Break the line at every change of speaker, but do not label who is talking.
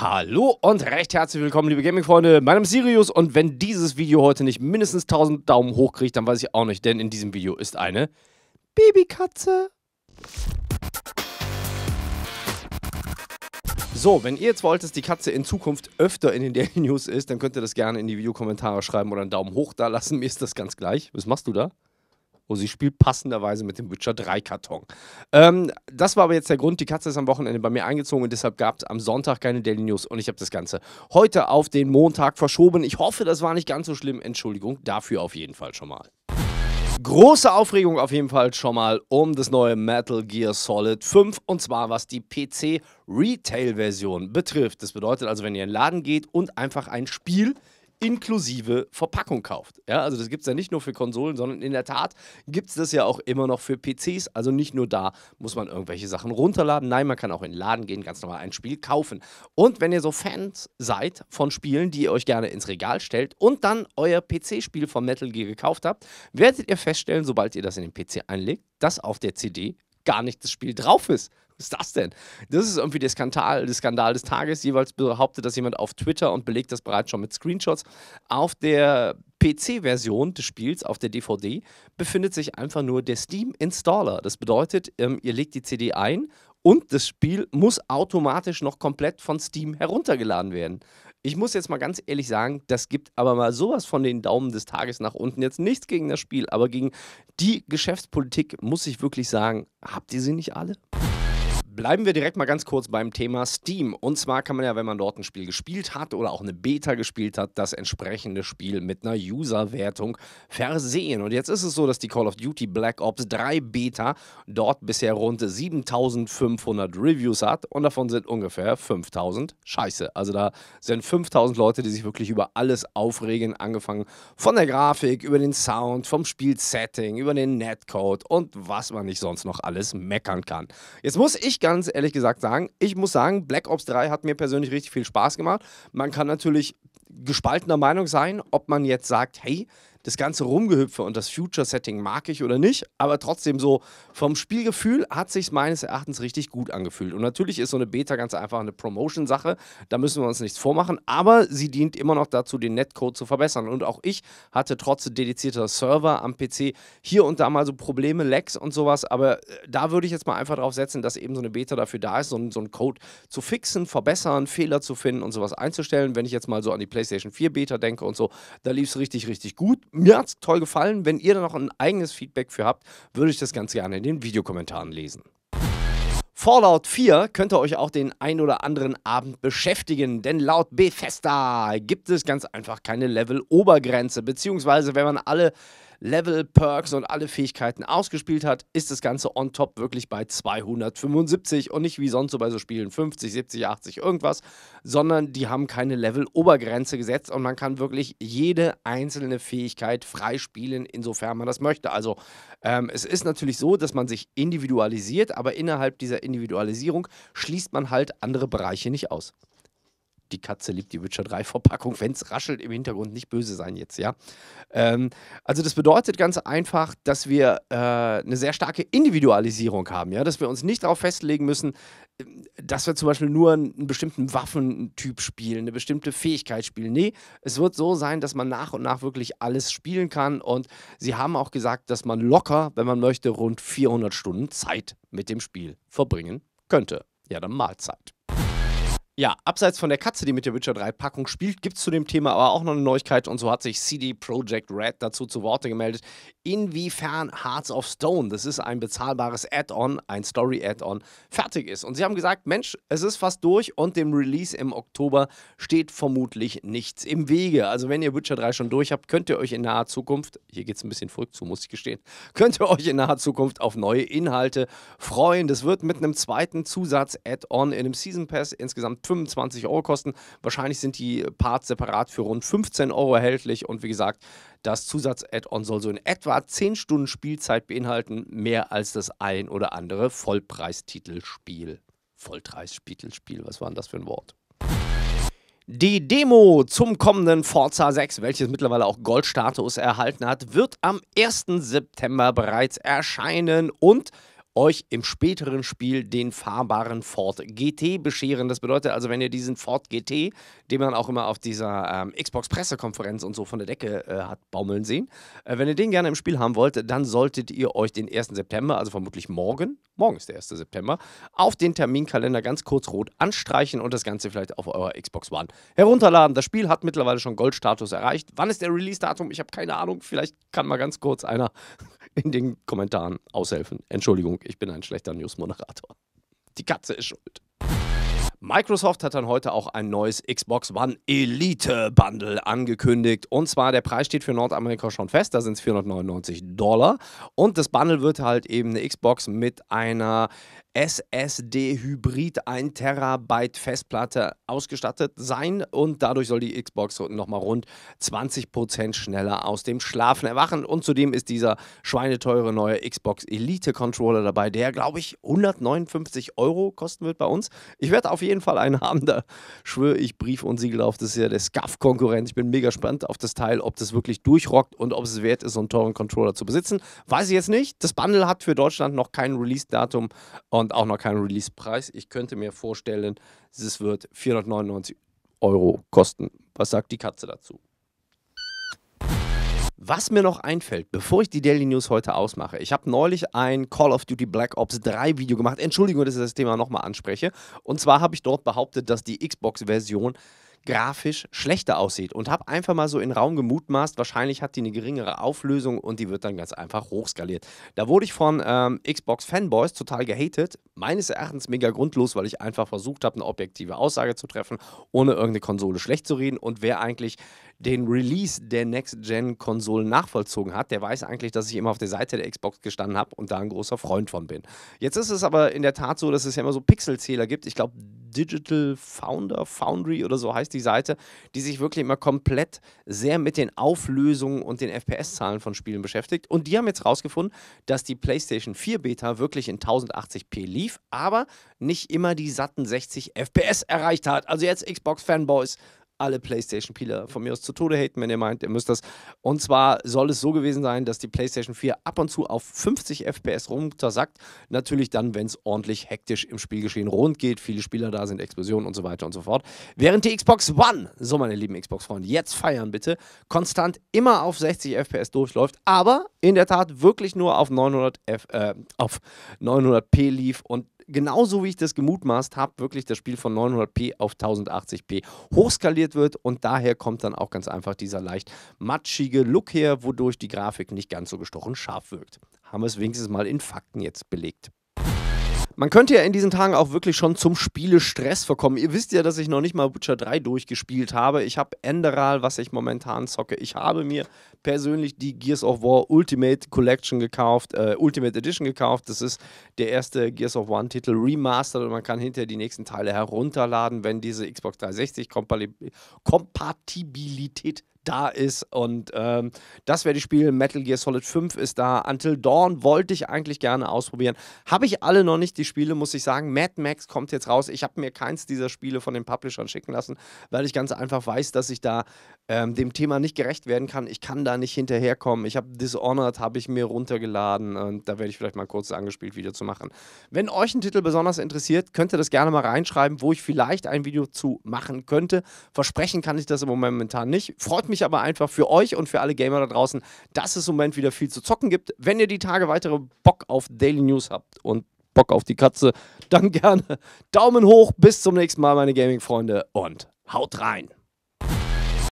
Hallo und recht herzlich willkommen, liebe Gaming-Freunde. Mein Name ist Sirius und wenn dieses Video heute nicht mindestens 1000 Daumen hoch kriegt, dann weiß ich auch nicht, denn in diesem Video ist eine Babykatze. So, wenn ihr jetzt wollt, dass die Katze in Zukunft öfter in den Daily News ist, dann könnt ihr das gerne in die Videokommentare schreiben oder einen Daumen hoch da lassen. Mir ist das ganz gleich. Was machst du da? Oh, sie spielt passenderweise mit dem Witcher 3 Karton. Ähm, das war aber jetzt der Grund. Die Katze ist am Wochenende bei mir eingezogen und deshalb gab es am Sonntag keine Daily News und ich habe das Ganze heute auf den Montag verschoben. Ich hoffe, das war nicht ganz so schlimm. Entschuldigung dafür auf jeden Fall schon mal. Große Aufregung auf jeden Fall schon mal um das neue Metal Gear Solid 5 und zwar was die PC Retail Version betrifft. Das bedeutet also, wenn ihr in den Laden geht und einfach ein Spiel inklusive Verpackung kauft. Ja, also das gibt es ja nicht nur für Konsolen, sondern in der Tat gibt es das ja auch immer noch für PCs. Also nicht nur da muss man irgendwelche Sachen runterladen. Nein, man kann auch in den Laden gehen, ganz normal ein Spiel kaufen. Und wenn ihr so Fans seid von Spielen, die ihr euch gerne ins Regal stellt und dann euer PC-Spiel von Metal Gear gekauft habt, werdet ihr feststellen, sobald ihr das in den PC einlegt, dass auf der CD gar nicht das Spiel drauf ist ist das denn? Das ist irgendwie der Skandal, der Skandal des Tages. Jeweils behauptet das jemand auf Twitter und belegt das bereits schon mit Screenshots. Auf der PC-Version des Spiels, auf der DVD, befindet sich einfach nur der Steam-Installer. Das bedeutet, ähm, ihr legt die CD ein und das Spiel muss automatisch noch komplett von Steam heruntergeladen werden. Ich muss jetzt mal ganz ehrlich sagen, das gibt aber mal sowas von den Daumen des Tages nach unten. Jetzt nichts gegen das Spiel, aber gegen die Geschäftspolitik muss ich wirklich sagen, habt ihr sie nicht alle? Bleiben wir direkt mal ganz kurz beim Thema Steam. Und zwar kann man ja, wenn man dort ein Spiel gespielt hat oder auch eine Beta gespielt hat, das entsprechende Spiel mit einer User-Wertung versehen. Und jetzt ist es so, dass die Call of Duty Black Ops 3 Beta dort bisher rund 7500 Reviews hat und davon sind ungefähr 5000 Scheiße. Also da sind 5000 Leute, die sich wirklich über alles aufregen, angefangen von der Grafik, über den Sound, vom Spielsetting, über den Netcode und was man nicht sonst noch alles meckern kann. Jetzt muss ich ganz ganz ehrlich gesagt sagen. Ich muss sagen, Black Ops 3 hat mir persönlich richtig viel Spaß gemacht. Man kann natürlich gespaltener Meinung sein, ob man jetzt sagt, hey, das ganze Rumgehüpfe und das Future-Setting mag ich oder nicht, aber trotzdem so vom Spielgefühl hat sich meines Erachtens richtig gut angefühlt. Und natürlich ist so eine Beta ganz einfach eine Promotion-Sache, da müssen wir uns nichts vormachen, aber sie dient immer noch dazu, den Netcode zu verbessern. Und auch ich hatte trotz dedizierter Server am PC hier und da mal so Probleme, Lags und sowas, aber äh, da würde ich jetzt mal einfach drauf setzen, dass eben so eine Beta dafür da ist, so, so einen Code zu fixen, verbessern, Fehler zu finden und sowas einzustellen. Wenn ich jetzt mal so an die PlayStation 4 Beta denke und so, da lief es richtig, richtig gut. Mir hat es toll gefallen. Wenn ihr da noch ein eigenes Feedback für habt, würde ich das ganz gerne in den Videokommentaren lesen. Fallout 4 könnte euch auch den ein oder anderen Abend beschäftigen, denn laut Bethesda gibt es ganz einfach keine Level-Obergrenze, beziehungsweise wenn man alle Level, Perks und alle Fähigkeiten ausgespielt hat, ist das Ganze on top wirklich bei 275 und nicht wie sonst so bei so Spielen 50, 70, 80 irgendwas, sondern die haben keine Level-Obergrenze gesetzt und man kann wirklich jede einzelne Fähigkeit freispielen, insofern man das möchte. Also ähm, es ist natürlich so, dass man sich individualisiert, aber innerhalb dieser Individualisierung schließt man halt andere Bereiche nicht aus die Katze liebt die Witcher 3 Verpackung. Wenn es raschelt im Hintergrund, nicht böse sein jetzt, ja. Ähm, also das bedeutet ganz einfach, dass wir äh, eine sehr starke Individualisierung haben, ja, dass wir uns nicht darauf festlegen müssen, äh, dass wir zum Beispiel nur einen bestimmten Waffentyp spielen, eine bestimmte Fähigkeit spielen. Nee, es wird so sein, dass man nach und nach wirklich alles spielen kann. Und sie haben auch gesagt, dass man locker, wenn man möchte, rund 400 Stunden Zeit mit dem Spiel verbringen könnte. Ja, dann Mahlzeit. Ja, abseits von der Katze, die mit der Witcher 3 Packung spielt, gibt es zu dem Thema aber auch noch eine Neuigkeit und so hat sich CD Projekt Red dazu zu Worte gemeldet. Inwiefern Hearts of Stone, das ist ein bezahlbares Add-on, ein Story-Add-on, fertig ist. Und sie haben gesagt, Mensch, es ist fast durch und dem Release im Oktober steht vermutlich nichts im Wege. Also wenn ihr Witcher 3 schon durch habt, könnt ihr euch in naher Zukunft, hier geht es ein bisschen verrückt zu, muss ich gestehen, könnt ihr euch in naher Zukunft auf neue Inhalte freuen. Das wird mit einem zweiten Zusatz-Add-on in einem Season Pass insgesamt 25 Euro kosten. Wahrscheinlich sind die Parts separat für rund 15 Euro erhältlich und wie gesagt, das Zusatz-Add-on soll so in etwa 10 Stunden Spielzeit beinhalten, mehr als das ein oder andere Vollpreistitelspiel. Vollpreistitelspiel, was war denn das für ein Wort? Die Demo zum kommenden Forza 6, welches mittlerweile auch Goldstatus erhalten hat, wird am 1. September bereits erscheinen und euch im späteren Spiel den fahrbaren Ford GT bescheren. Das bedeutet also, wenn ihr diesen Ford GT, den man auch immer auf dieser ähm, Xbox-Pressekonferenz und so von der Decke äh, hat baumeln sehen, äh, wenn ihr den gerne im Spiel haben wollt, dann solltet ihr euch den 1. September, also vermutlich morgen, morgen ist der 1. September, auf den Terminkalender ganz kurz rot anstreichen und das Ganze vielleicht auf eurer Xbox One herunterladen. Das Spiel hat mittlerweile schon Goldstatus erreicht. Wann ist der Release-Datum? Ich habe keine Ahnung. Vielleicht kann mal ganz kurz einer in den Kommentaren aushelfen. Entschuldigung, ich bin ein schlechter News-Moderator. Die Katze ist schuld. Microsoft hat dann heute auch ein neues Xbox One Elite Bundle angekündigt. Und zwar, der Preis steht für Nordamerika schon fest, da sind es 499 Dollar. Und das Bundle wird halt eben eine Xbox mit einer SSD-Hybrid 1 Terabyte Festplatte ausgestattet sein und dadurch soll die Xbox nochmal rund 20% schneller aus dem Schlafen erwachen. Und zudem ist dieser schweineteure neue Xbox Elite Controller dabei, der glaube ich 159 Euro kosten wird bei uns. Ich werde auf jeden Fall einen haben, da schwöre ich Brief und Siegel auf. Das ist ja der SCAF-Konkurrent. Ich bin mega gespannt auf das Teil, ob das wirklich durchrockt und ob es wert ist, so einen teuren Controller zu besitzen. Weiß ich jetzt nicht. Das Bundle hat für Deutschland noch kein Release-Datum. Und und auch noch keinen Release-Preis. Ich könnte mir vorstellen, es wird 499 Euro kosten. Was sagt die Katze dazu? Was mir noch einfällt, bevor ich die Daily News heute ausmache, ich habe neulich ein Call of Duty Black Ops 3 Video gemacht. Entschuldigung, dass ich das Thema nochmal anspreche. Und zwar habe ich dort behauptet, dass die Xbox-Version grafisch schlechter aussieht und habe einfach mal so in den Raum gemutmaßt, wahrscheinlich hat die eine geringere Auflösung und die wird dann ganz einfach hochskaliert. Da wurde ich von ähm, Xbox Fanboys total gehatet, meines Erachtens mega grundlos, weil ich einfach versucht habe, eine objektive Aussage zu treffen, ohne irgendeine Konsole schlecht zu reden und wer eigentlich den Release der Next-Gen-Konsolen nachvollzogen hat, der weiß eigentlich, dass ich immer auf der Seite der Xbox gestanden habe und da ein großer Freund von bin. Jetzt ist es aber in der Tat so, dass es ja immer so Pixelzähler gibt. Ich glaube, Digital Founder, Foundry oder so heißt die Seite, die sich wirklich immer komplett sehr mit den Auflösungen und den FPS-Zahlen von Spielen beschäftigt. Und die haben jetzt rausgefunden, dass die PlayStation 4 Beta wirklich in 1080p lief, aber nicht immer die satten 60 FPS erreicht hat. Also jetzt Xbox-Fanboys alle PlayStation-Spieler von mir aus zu Tode haten, wenn ihr meint, ihr müsst das. Und zwar soll es so gewesen sein, dass die PlayStation 4 ab und zu auf 50 FPS runtersackt. Natürlich dann, wenn es ordentlich hektisch im Spielgeschehen rund geht, viele Spieler da sind, Explosionen und so weiter und so fort. Während die Xbox One, so meine lieben Xbox-Freunde, jetzt feiern bitte, konstant immer auf 60 FPS durchläuft, aber in der Tat wirklich nur auf 900 F, äh, auf 900p lief und genauso wie ich das gemutmaßt habe, wirklich das Spiel von 900p auf 1080p hochskaliert wird und daher kommt dann auch ganz einfach dieser leicht matschige Look her, wodurch die Grafik nicht ganz so gestochen scharf wirkt. Haben wir es wenigstens mal in Fakten jetzt belegt. Man könnte ja in diesen Tagen auch wirklich schon zum Spielestress verkommen. Ihr wisst ja, dass ich noch nicht mal Butcher 3 durchgespielt habe. Ich habe Enderal, was ich momentan zocke. Ich habe mir persönlich die Gears of War Ultimate Collection gekauft, äh, Ultimate Edition gekauft. Das ist der erste Gears of War Titel remastered und man kann hinterher die nächsten Teile herunterladen, wenn diese Xbox 360 Kompatibilität da ist. Und ähm, das werde ich spielen. Metal Gear Solid 5 ist da. Until Dawn wollte ich eigentlich gerne ausprobieren. Habe ich alle noch nicht, die Spiele, muss ich sagen. Mad Max kommt jetzt raus. Ich habe mir keins dieser Spiele von den Publishern schicken lassen, weil ich ganz einfach weiß, dass ich da ähm, dem Thema nicht gerecht werden kann. Ich kann da nicht hinterherkommen. Ich habe Dishonored, habe ich mir runtergeladen. Und da werde ich vielleicht mal kurz angespielt, Video zu machen. Wenn euch ein Titel besonders interessiert, könnt ihr das gerne mal reinschreiben, wo ich vielleicht ein Video zu machen könnte. Versprechen kann ich das aber momentan nicht. Freut mich mich aber einfach für euch und für alle Gamer da draußen, dass es im Moment wieder viel zu zocken gibt. Wenn ihr die Tage weitere Bock auf Daily News habt und Bock auf die Katze, dann gerne Daumen hoch. Bis zum nächsten Mal, meine Gaming-Freunde, und haut rein!